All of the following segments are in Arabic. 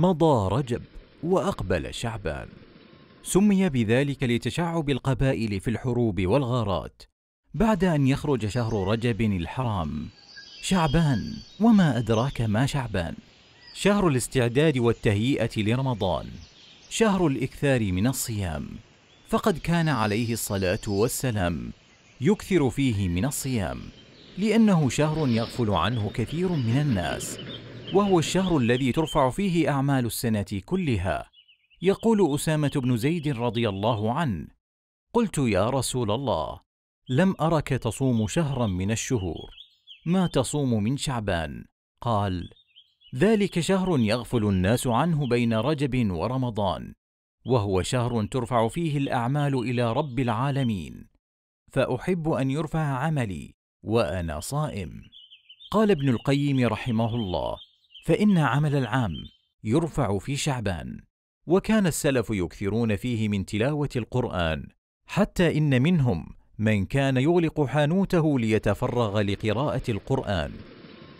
مضى رجب وأقبل شعبان سمي بذلك لتشعب القبائل في الحروب والغارات بعد أن يخرج شهر رجب الحرام شعبان وما أدراك ما شعبان شهر الاستعداد والتهيئة لرمضان شهر الإكثار من الصيام فقد كان عليه الصلاة والسلام يكثر فيه من الصيام لأنه شهر يغفل عنه كثير من الناس وهو الشهر الذي ترفع فيه أعمال السنة كلها يقول أسامة بن زيد رضي الله عنه قلت يا رسول الله لم أرك تصوم شهرا من الشهور ما تصوم من شعبان قال ذلك شهر يغفل الناس عنه بين رجب ورمضان وهو شهر ترفع فيه الأعمال إلى رب العالمين فأحب أن يرفع عملي وأنا صائم قال ابن القيم رحمه الله فإن عمل العام يرفع في شعبان وكان السلف يكثرون فيه من تلاوة القرآن حتى إن منهم من كان يغلق حانوته ليتفرغ لقراءة القرآن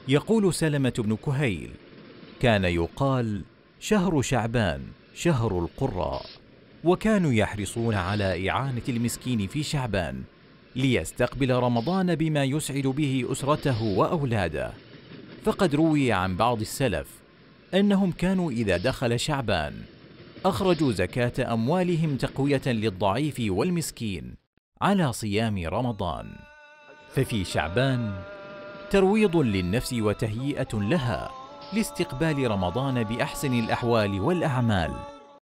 يقول سلمة بن كهيل كان يقال شهر شعبان شهر القراء وكانوا يحرصون على إعانة المسكين في شعبان ليستقبل رمضان بما يسعد به أسرته وأولاده فقد روي عن بعض السلف أنهم كانوا إذا دخل شعبان أخرجوا زكاة أموالهم تقوية للضعيف والمسكين على صيام رمضان ففي شعبان ترويض للنفس وتهيئة لها لاستقبال رمضان بأحسن الأحوال والأعمال